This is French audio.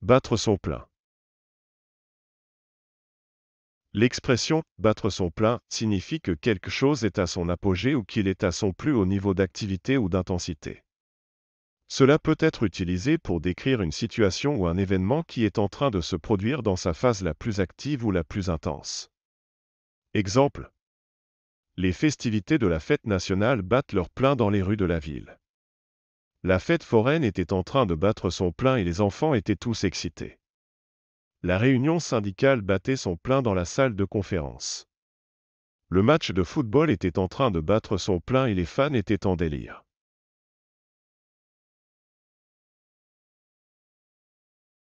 Battre son plein. L'expression battre son plein signifie que quelque chose est à son apogée ou qu'il est à son plus haut niveau d'activité ou d'intensité. Cela peut être utilisé pour décrire une situation ou un événement qui est en train de se produire dans sa phase la plus active ou la plus intense. Exemple. Les festivités de la fête nationale battent leur plein dans les rues de la ville. La fête foraine était en train de battre son plein et les enfants étaient tous excités. La réunion syndicale battait son plein dans la salle de conférence. Le match de football était en train de battre son plein et les fans étaient en délire.